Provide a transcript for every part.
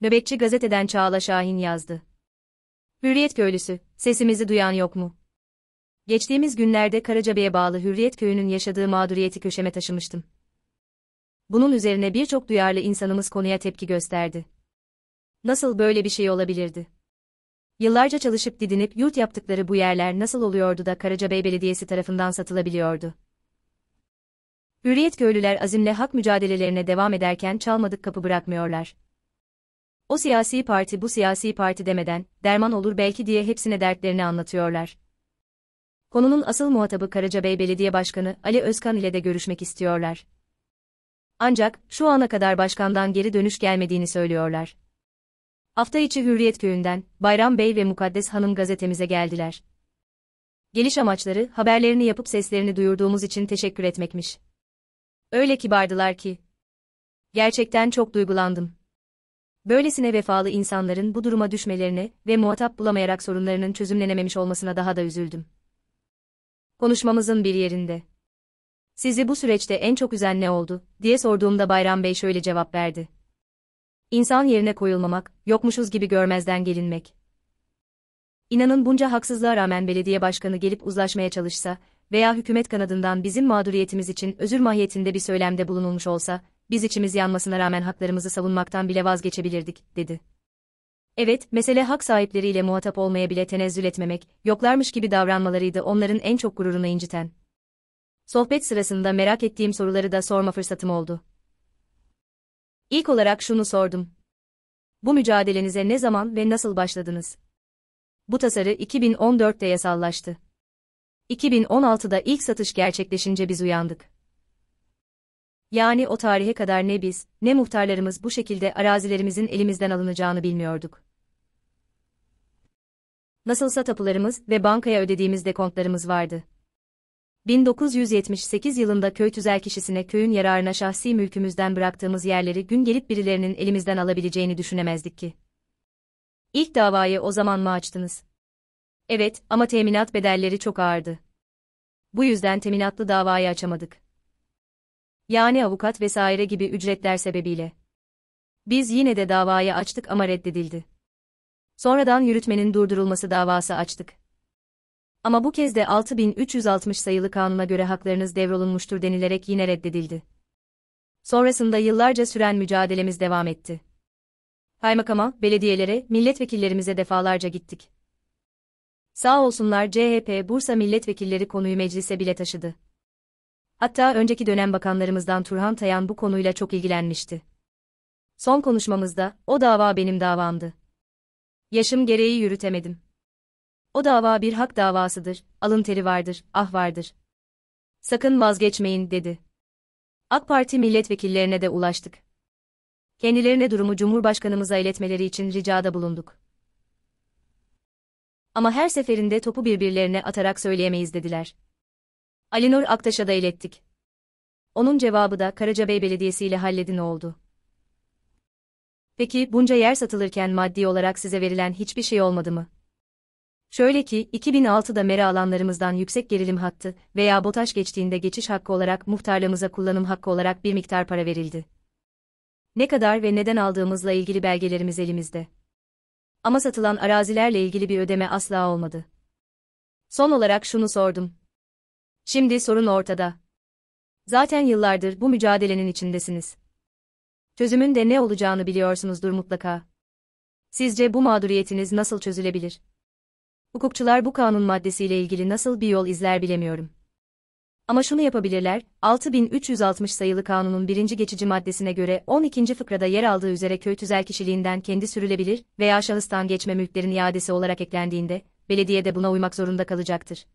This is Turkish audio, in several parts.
Nöbetçi gazeteden Çağla Şahin yazdı. Hürriyet köylüsü, sesimizi duyan yok mu? Geçtiğimiz günlerde Karacabey'e bağlı Hürriyet köyünün yaşadığı mağduriyeti köşeme taşımıştım. Bunun üzerine birçok duyarlı insanımız konuya tepki gösterdi. Nasıl böyle bir şey olabilirdi? Yıllarca çalışıp didinip yurt yaptıkları bu yerler nasıl oluyordu da Karacabey Belediyesi tarafından satılabiliyordu? Hürriyet köylüler azimle hak mücadelelerine devam ederken çalmadık kapı bırakmıyorlar. O siyasi parti bu siyasi parti demeden, derman olur belki diye hepsine dertlerini anlatıyorlar. Konunun asıl muhatabı Karacabey Belediye Başkanı Ali Özkan ile de görüşmek istiyorlar. Ancak şu ana kadar başkandan geri dönüş gelmediğini söylüyorlar. Hafta içi Hürriyet Köyü'nden Bayram Bey ve Mukaddes Hanım gazetemize geldiler. Geliş amaçları haberlerini yapıp seslerini duyurduğumuz için teşekkür etmekmiş. Öyle kibardılar ki. Gerçekten çok duygulandım. Böylesine vefalı insanların bu duruma düşmelerine ve muhatap bulamayarak sorunlarının çözümlenememiş olmasına daha da üzüldüm. Konuşmamızın bir yerinde. Sizi bu süreçte en çok üzen ne oldu, diye sorduğumda Bayram Bey şöyle cevap verdi. İnsan yerine koyulmamak, yokmuşuz gibi görmezden gelinmek. İnanın bunca haksızlığa rağmen belediye başkanı gelip uzlaşmaya çalışsa veya hükümet kanadından bizim mağduriyetimiz için özür mahiyetinde bir söylemde bulunulmuş olsa, biz içimiz yanmasına rağmen haklarımızı savunmaktan bile vazgeçebilirdik, dedi. Evet, mesele hak sahipleriyle muhatap olmaya bile tenezzül etmemek, yoklarmış gibi davranmalarıydı onların en çok gururunu inciten. Sohbet sırasında merak ettiğim soruları da sorma fırsatım oldu. İlk olarak şunu sordum. Bu mücadelenize ne zaman ve nasıl başladınız? Bu tasarı 2014'te yasallaştı. 2016'da ilk satış gerçekleşince biz uyandık. Yani o tarihe kadar ne biz, ne muhtarlarımız bu şekilde arazilerimizin elimizden alınacağını bilmiyorduk. Nasılsa tapularımız ve bankaya ödediğimiz dekontlarımız vardı. 1978 yılında köy tüzel kişisine köyün yararına şahsi mülkümüzden bıraktığımız yerleri gün gelip birilerinin elimizden alabileceğini düşünemezdik ki. İlk davayı o zaman mı açtınız? Evet ama teminat bedelleri çok ağırdı. Bu yüzden teminatlı davayı açamadık yani avukat vesaire gibi ücretler sebebiyle. Biz yine de davayı açtık ama reddedildi. Sonradan yürütmenin durdurulması davası açtık. Ama bu kez de 6360 sayılı kanuna göre haklarınız devrolunmuştur denilerek yine reddedildi. Sonrasında yıllarca süren mücadelemiz devam etti. Kaymakama, belediyelere, milletvekillerimize defalarca gittik. Sağ olsunlar CHP Bursa milletvekilleri konuyu meclise bile taşıdı. Hatta önceki dönem bakanlarımızdan Turhan Tayan bu konuyla çok ilgilenmişti. Son konuşmamızda, o dava benim davamdı. Yaşım gereği yürütemedim. O dava bir hak davasıdır, alın teri vardır, ah vardır. Sakın vazgeçmeyin, dedi. AK Parti milletvekillerine de ulaştık. Kendilerine durumu Cumhurbaşkanımıza iletmeleri için ricada bulunduk. Ama her seferinde topu birbirlerine atarak söyleyemeyiz dediler. Alinur Aktaş'a da ilettik. Onun cevabı da Karacabey Belediyesi ile halledin oldu. Peki bunca yer satılırken maddi olarak size verilen hiçbir şey olmadı mı? Şöyle ki 2006'da mera alanlarımızdan yüksek gerilim hattı veya botaş geçtiğinde geçiş hakkı olarak muhtarlığımıza kullanım hakkı olarak bir miktar para verildi. Ne kadar ve neden aldığımızla ilgili belgelerimiz elimizde. Ama satılan arazilerle ilgili bir ödeme asla olmadı. Son olarak şunu sordum. Şimdi sorun ortada. Zaten yıllardır bu mücadelenin içindesiniz. Çözümün de ne olacağını biliyorsunuzdur mutlaka. Sizce bu mağduriyetiniz nasıl çözülebilir? Hukukçular bu kanun maddesiyle ilgili nasıl bir yol izler bilemiyorum. Ama şunu yapabilirler, 6360 sayılı kanunun birinci geçici maddesine göre 12. fıkrada yer aldığı üzere köy tüzel kişiliğinden kendi sürülebilir veya şahıstan geçme mülklerin iadesi olarak eklendiğinde, belediye de buna uymak zorunda kalacaktır.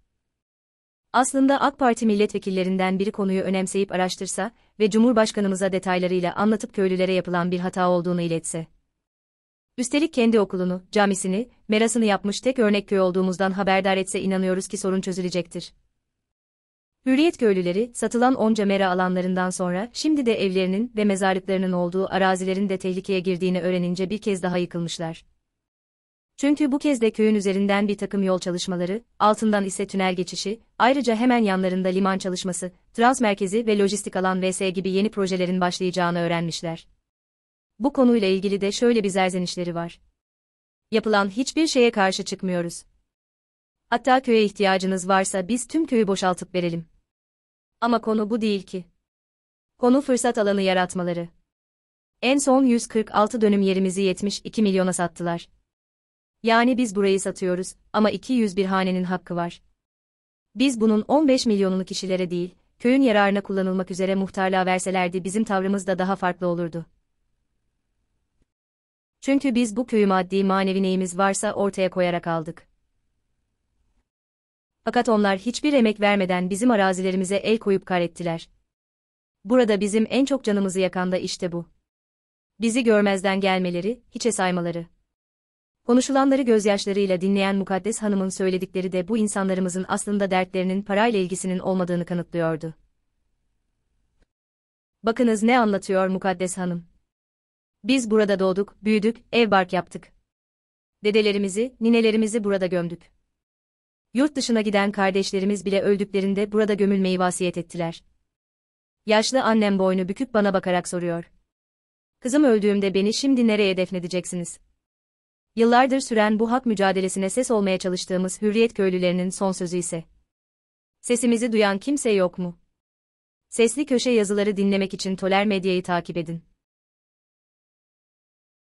Aslında AK Parti milletvekillerinden biri konuyu önemseyip araştırsa ve Cumhurbaşkanımıza detaylarıyla anlatıp köylülere yapılan bir hata olduğunu iletse. Üstelik kendi okulunu, camisini, merasını yapmış tek örnek köy olduğumuzdan haberdar etse inanıyoruz ki sorun çözülecektir. Hürriyet köylüleri, satılan onca mera alanlarından sonra, şimdi de evlerinin ve mezarlıklarının olduğu arazilerin de tehlikeye girdiğini öğrenince bir kez daha yıkılmışlar. Çünkü bu kez de köyün üzerinden bir takım yol çalışmaları, altından ise tünel geçişi, ayrıca hemen yanlarında liman çalışması, trans merkezi ve lojistik alan vs gibi yeni projelerin başlayacağını öğrenmişler. Bu konuyla ilgili de şöyle bir zerzenişleri var. Yapılan hiçbir şeye karşı çıkmıyoruz. Hatta köye ihtiyacınız varsa biz tüm köyü boşaltıp verelim. Ama konu bu değil ki. Konu fırsat alanı yaratmaları. En son 146 dönüm yerimizi 72 milyona sattılar. Yani biz burayı satıyoruz ama 201 hanenin hakkı var. Biz bunun 15 milyonunu kişilere değil, köyün yararına kullanılmak üzere muhtarlığa verselerdi bizim tavrımız da daha farklı olurdu. Çünkü biz bu köyü maddi manevi neyimiz varsa ortaya koyarak aldık. Fakat onlar hiçbir emek vermeden bizim arazilerimize el koyup kar ettiler. Burada bizim en çok canımızı yakan da işte bu. Bizi görmezden gelmeleri, hiçe saymaları. Konuşulanları gözyaşlarıyla dinleyen Mukaddes Hanım'ın söyledikleri de bu insanlarımızın aslında dertlerinin parayla ilgisinin olmadığını kanıtlıyordu. Bakınız ne anlatıyor Mukaddes Hanım. Biz burada doğduk, büyüdük, ev bark yaptık. Dedelerimizi, ninelerimizi burada gömdük. Yurt dışına giden kardeşlerimiz bile öldüklerinde burada gömülmeyi vasiyet ettiler. Yaşlı annem boynu büküp bana bakarak soruyor. Kızım öldüğümde beni şimdi nereye defnedeceksiniz? Yıllardır süren bu hak mücadelesine ses olmaya çalıştığımız hürriyet köylülerinin son sözü ise. Sesimizi duyan kimse yok mu? Sesli köşe yazıları dinlemek için Toler Medya'yı takip edin.